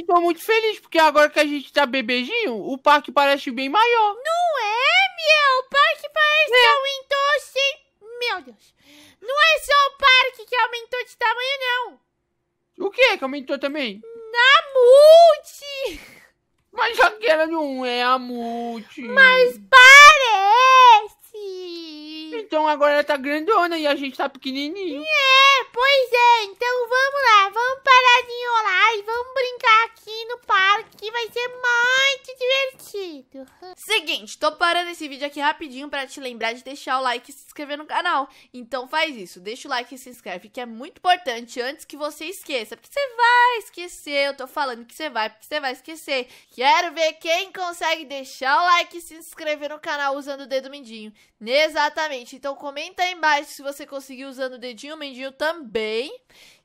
também tô muito feliz, porque agora que a gente tá bebezinho, o parque parece bem maior. Não é, meu? O parque parece é. que aumentou sim Meu Deus. Não é só o parque que aumentou de tamanho, não. O que que aumentou também? Na multi! Mas aquela não é a multi. Mas parece! Então agora ela tá grandona e a gente tá pequenininho. É, pois é. Então vamos lá, vamos parar de enrolar e vamos parque vai ser muito divertido. Seguinte, tô parando esse vídeo aqui rapidinho pra te lembrar de deixar o like e se inscrever no canal. Então faz isso, deixa o like e se inscreve, que é muito importante antes que você esqueça. Porque você vai esquecer, eu tô falando que você vai, porque você vai esquecer. Quero ver quem consegue deixar o like e se inscrever no canal usando o dedo mindinho. Exatamente, então comenta aí embaixo se você conseguiu usando o dedinho mindinho também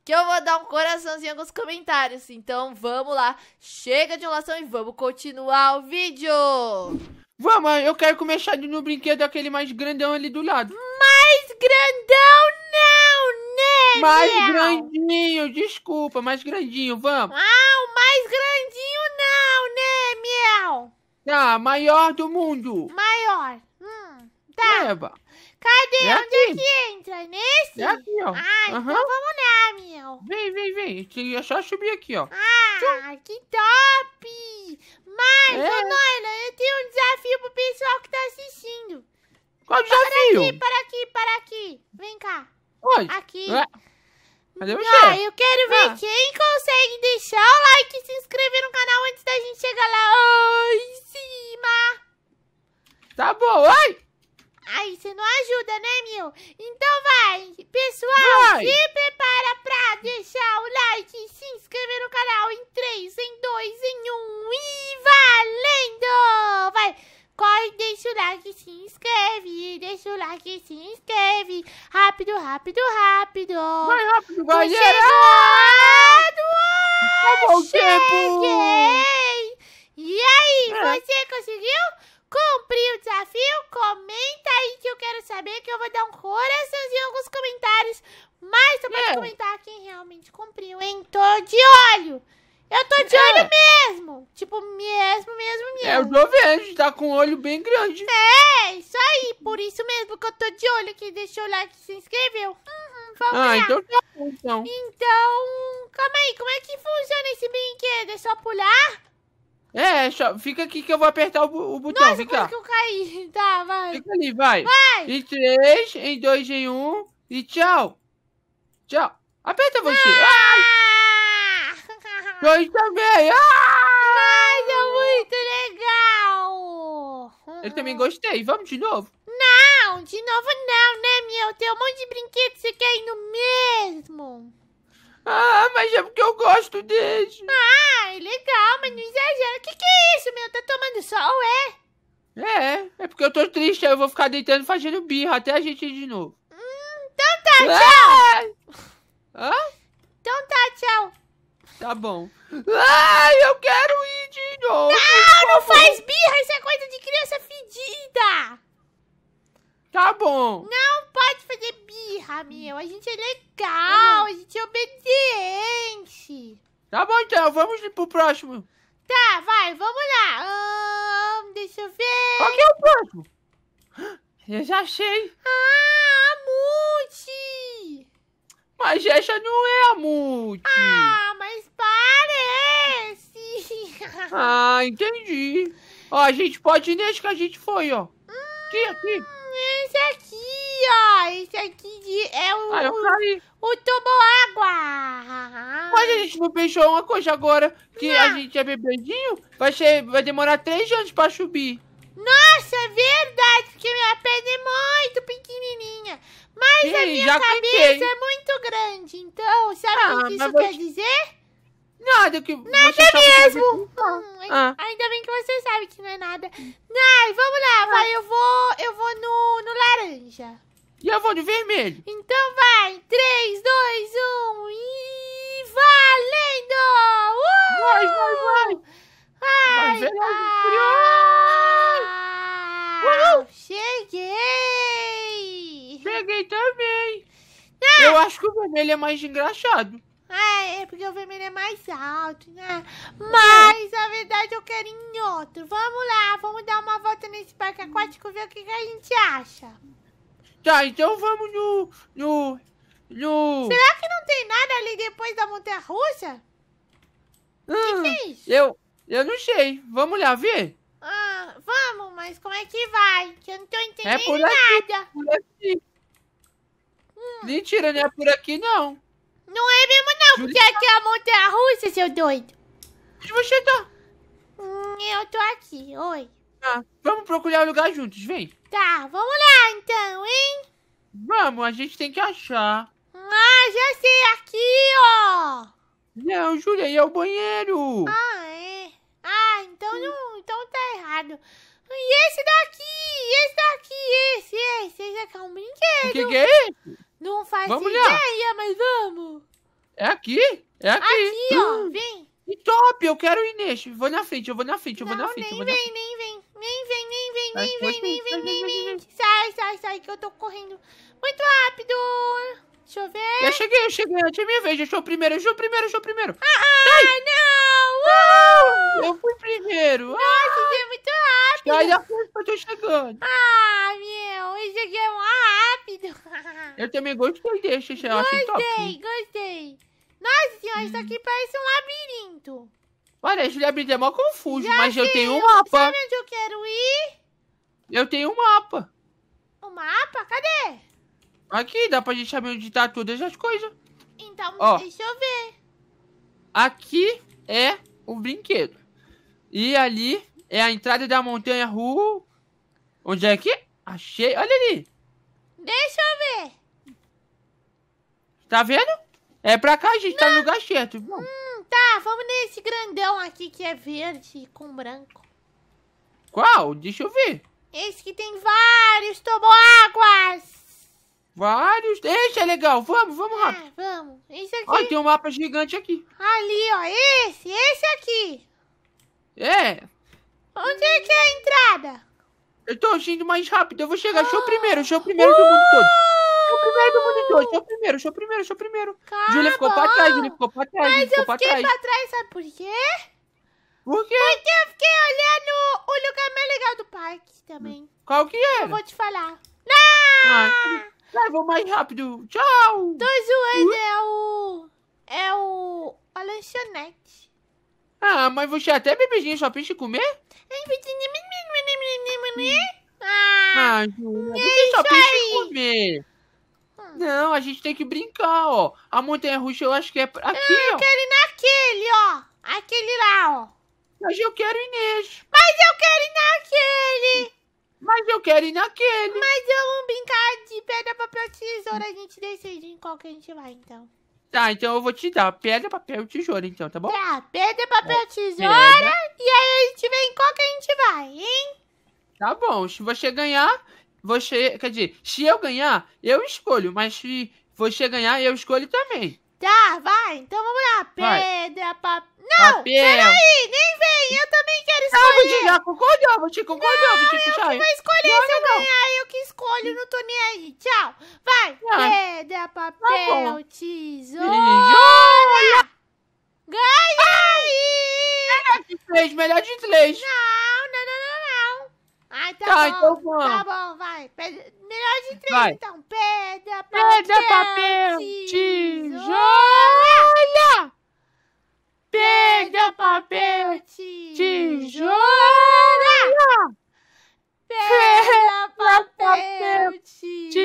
que eu vou dar um coraçãozinho nos comentários. Então vamos lá, chega de enrolação e vamos continuar o vídeo! Vamos, eu quero começar no brinquedo aquele mais grandão ali do lado. Mais grandão não, né? Mais meu? grandinho, desculpa, mais grandinho, vamos. Ah, o mais grandinho não, né, meu? Tá, maior do mundo. Maior. Hum, tá. Cadê? É Onde é aqui. é que entra? Nesse? É aqui, ó. Ah, uhum. então vamos lá, meu. Vem, vem, vem. É só subir aqui, ó. Ah, Tchum. que top! Mas, é. Noila, eu tenho um desafio pro pessoal que tá assistindo. Qual desafio? Para aqui, para aqui, para aqui. Vem cá. Oi. Aqui. É. Cadê você? Ah, eu quero ver ah. quem consegue deixar o like e se inscrever no canal antes da gente chegar lá. em cima. Tá bom, oi. Ai, você não ajuda, né, meu? Então vai, pessoal, vai. se prepara pra deixar o like e se inscrever no canal em 3, em 2, em 1 e valendo! Vai, corre, deixa o like e se inscreve, deixa o like e se inscreve. Rápido, rápido, rápido. Vai rápido, vai, Chegou a do Cheguei! E aí, é. você conseguiu? Cumpriu o desafio? Comenta! aí que eu quero saber, que eu vou dar um coraçãozinho nos alguns comentários. Mas você pode comentar quem realmente cumpriu, hein? Tô de olho! Eu tô de olho é. mesmo! Tipo, mesmo, mesmo, mesmo. É, eu tô vendo, tá com o olho bem grande. É, isso aí, por isso mesmo que eu tô de olho, que deixou o like e se inscreveu. Uhum, ah, então tá bom, então. Então, calma aí, como é que funciona esse brinquedo? É só pular? É, fica aqui que eu vou apertar o, o botão. Nossa, fica. que eu caí. Tá, vai. Fica ali, vai. Vai. Em três, em dois, em um. E tchau. Tchau. Aperta você. Ah! Ai! Dois também. Ah! Mas é muito legal. Eu também gostei. Vamos de novo? Não, de novo não, né, meu? Tem um monte de brinquedo. Você quer ir no mesmo? Ah, mas é porque eu gosto dele. Ah, é legal, mas não exagera isso, meu? Tá tomando sol, é? É, é porque eu tô triste, aí eu vou ficar deitando fazendo birra até a gente ir de novo. Hum, então tá, é. tchau! Ah! Hã? Então tá, tchau! Tá bom. Ai, eu quero ir de novo! Não, não faz birra, isso é coisa de criança fedida! Tá bom! Não pode fazer birra, meu! A gente é legal, hum. a gente é obediente! Tá bom então, vamos pro próximo! Tá, vai, vamos lá. deixa eu ver. Aqui é o próximo. Eu já achei. Ah, multi. Mas essa não é a multi. Ah, mas parece. ah, entendi. Ó, a gente pode ir nesse que a gente foi, ó. Hum. Aqui, aqui ó. Esse aqui é o. Ah, eu caí. O água. Mas a gente não pensou uma coisa agora. Que não. a gente é bebezinho. Vai, ser, vai demorar três anos pra subir. Nossa, é verdade. Porque minha perna é muito pequenininha. Mas Sim, a minha cabeça é muito grande. Então, sabe ah, o que isso quer você... dizer? Nada que nada mesmo. Hum, ah. Ainda bem que você sabe que não é nada. Ai, vamos lá, ah. vai, eu vou, eu vou no, no laranja. E eu vou de vermelho. Então vai, 3, 2, 1 e valendo! Uh! Vai, vai, vai! Vai, vai, vai. Ah, Uhul. Cheguei! Cheguei também! Ah. Eu acho que o vermelho é mais engraxado. É, é porque o vermelho é mais alto, né? Mas a verdade eu quero em outro. Vamos lá, vamos dar uma volta nesse parque aquático ver o que, que a gente acha. Tá, então vamos no. no. no. Será que não tem nada ali depois da Montanha Russa? O ah, que fez? É eu. Eu não sei. Vamos lá ver? Ah, vamos, mas como é que vai? Que eu não tô é entendendo é por aqui, nada. É por aqui. Hum. Mentira, não é por aqui não. Não é mesmo não, porque aqui é a montanha russa, seu doido. Onde você tá? Hum, eu tô aqui, oi. Ah, vamos procurar o lugar juntos, vem. Tá, vamos lá então, hein? Vamos, a gente tem que achar. Ah, já sei aqui, ó. Não, Júlia, aí é o banheiro. Ah, é. Ah, então não, então tá errado. E esse daqui, esse daqui, esse, esse, esse aqui é um brinquedo. O que, que é esse? Não faz vamos ideia, lá. mas vamos. É aqui, é aqui. Aqui, ó, vem. Que top, eu quero ir neste. Vou na frente, eu vou na frente, eu não, vou na frente. Nem vem, frente. nem vem, nem vem, nem vem, nem vem, nem vem, nem vem. Sai, sai, sai, que eu tô correndo muito rápido. Deixa eu ver. Eu cheguei, eu cheguei, eu tinha minha vez. Eu sou o primeiro, eu sou o primeiro, eu sou primeiro. Ah, sai. Ah, não! Uh! Eu fui primeiro. Nossa, ah. isso é muito rápido. Sai da frente eu tô chegando. Ah, meu, eu cheguei mais rápido. eu também gostei desse, eu achei assim, top. Gostei, gostei. Nossa senhora, hum. isso aqui hum. parece um labirinto. Olha, a Julia Brito é mó confuso, Já mas eu tenho um mapa. Sabe onde eu quero ir? Eu tenho um mapa. O mapa? Cadê? Aqui, dá pra gente saber onde tá todas as coisas. Então, Ó, deixa eu ver. Aqui é o brinquedo. E ali é a entrada da montanha rua. Onde é que? Achei. Olha ali. Deixa eu ver. Tá vendo? É pra cá, a gente. Não. Tá no lugar certo. Hum tá, vamos nesse grandão aqui que é verde com branco. Qual? Deixa eu ver. Esse que tem vários toboáguas. Vários? Esse é legal. Vamos, vamos ah, rápido. vamos. Esse aqui. Olha, tem um mapa gigante aqui. Ali, ó. Esse, esse aqui. É. Onde é que é a entrada? Eu tô agindo mais rápido. Eu vou chegar. Ah. Show primeiro. Show primeiro uh! do mundo todo eu monitor. Show primeiro, show primeiro, show primeiro. Calma. Júlia ficou pra trás, Júlia ficou pra trás, Mas Júlia ficou pra trás. Mas eu fiquei pra trás, sabe por quê? Por quê? Porque eu fiquei olhando o lugar mais legal do parque também. Qual que é? Eu vou te falar. Não! Ah, vai, vou mais rápido. Tchau! Tô zoando, é o... É o... A lanchonete. Ah, mas você até bebezinho hum. ah, só pensa em comer? Ah, ah Júlia, só não, a gente tem que brincar, ó. A montanha russa eu acho que é aqui, ah, ó. Eu quero ir naquele, ó. Aquele lá, ó. Mas eu quero ir nesse. Mas eu quero ir naquele. Mas eu quero ir naquele. Mas vamos brincar de pedra, papel, tesoura. A gente decide em qual que a gente vai, então. Tá, então eu vou te dar pedra, papel e tesoura, então, tá bom? Tá, pedra, papel, é, tesoura. Pedra. E aí a gente vê em qual que a gente vai, hein? Tá bom, se você ganhar, você. Quer dizer, se eu ganhar, eu escolho, mas se você ganhar, eu escolho também. Tá, vai, então vamos lá. Pedra, papel. Não! Peraí, nem vem, eu também quero escolher. Não, já concordou, você concordou, você que Eu que vou escolher não, se eu não. ganhar, eu que escolho, não tô nem aí. Tchau. Vai, não. pedra, tá papel, tá tesoura. Ganhei! Melhor de três, melhor de três. Não! tá, bom, então vamos. Tá bom, vai. Melhor de três, vai. então. Pedra, pedra papel, tijola. Pedra, papel, tijola. Pedra, papel, tijola.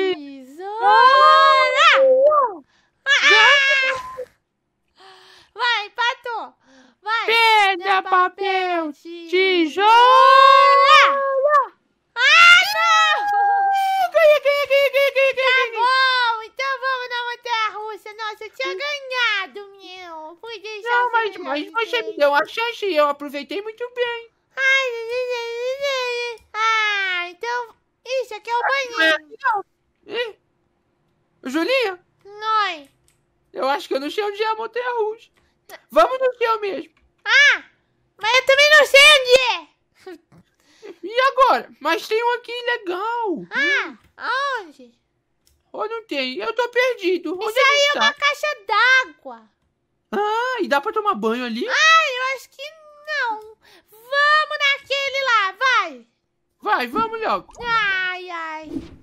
demais, mas você me deu uma chance e eu aproveitei muito bem. Ai, ah, então. Isso aqui é o banheiro. Assim, Julinha? Noi. Eu acho que eu não sei onde é a Montanha Russa. Vamos no céu mesmo. Ah, mas eu também não sei onde é. E agora? Mas tem um aqui legal. Ah, aonde? Ou oh, não tem? Eu tô perdido. Onde Isso é aí é tá? uma caixa d'água. Ah, e dá pra tomar banho ali? Ah, eu acho que não. Vamos naquele lá, vai. Vai, vamos logo. Ai, ai.